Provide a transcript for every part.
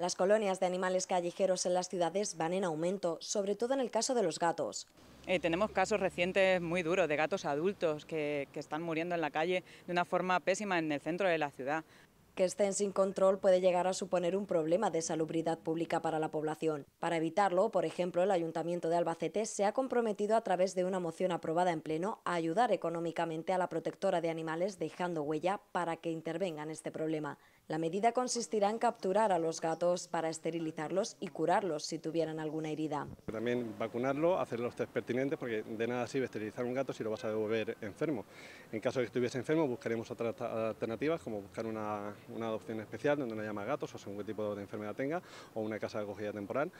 Las colonias de animales callejeros en las ciudades van en aumento, sobre todo en el caso de los gatos. Eh, tenemos casos recientes muy duros de gatos adultos que, que están muriendo en la calle de una forma pésima en el centro de la ciudad que estén sin control puede llegar a suponer un problema de salubridad pública para la población. Para evitarlo, por ejemplo, el Ayuntamiento de Albacete se ha comprometido a través de una moción aprobada en pleno a ayudar económicamente a la protectora de animales dejando huella para que intervengan en este problema. La medida consistirá en capturar a los gatos para esterilizarlos y curarlos si tuvieran alguna herida. También vacunarlo, hacer los test pertinentes, porque de nada sirve esterilizar un gato si lo vas a devolver enfermo. En caso de que estuviese enfermo, buscaremos otras alternativas, como buscar una, una adopción especial donde no haya gatos o según qué tipo de enfermedad tenga o una casa de acogida temporal.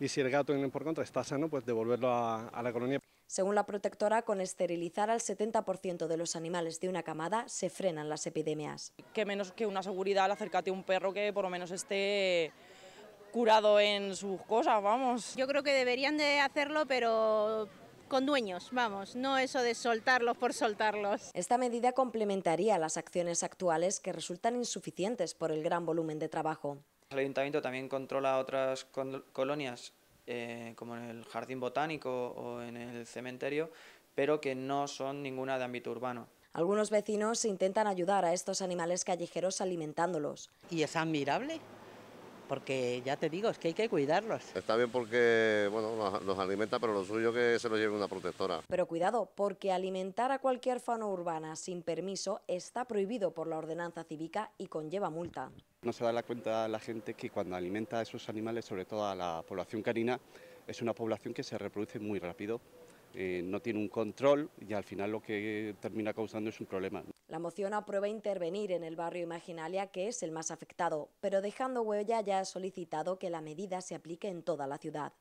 Y si el gato, por contra, está sano, pues devolverlo a, la colonia. Según la protectora, con esterilizar al 70% de los animales de una camada se frenan las epidemias. Que menos que una seguridad, acércate a un perro que por lo menos esté curado en sus cosas, vamos. Yo creo que deberían de hacerlo, pero con dueños, vamos, no eso de soltarlos por soltarlos. Esta medida complementaría las acciones actuales que resultan insuficientes por el gran volumen de trabajo. El ayuntamiento también controla otras colonias, eh, como en el jardín botánico o en el cementerio, pero que no son ninguna de ámbito urbano. Algunos vecinos intentan ayudar a estos animales callejeros alimentándolos. Y es admirable porque ya te digo, es que hay que cuidarlos. Está bien porque, bueno, los, alimenta, pero lo suyo que se lo lleve una protectora. Pero cuidado, porque alimentar a cualquier fauna urbana sin permiso está prohibido por la ordenanza cívica y conlleva multa. No se da la cuenta la gente que cuando alimenta a esos animales, sobre todo a la población canina, es una población que se reproduce muy rápido. Eh, no tiene un control y al final lo que termina causando es un problema. La moción aprueba intervenir en el barrio Imaginalia, que es el más afectado, pero dejando huella ya ha solicitado que la medida se aplique en toda la ciudad.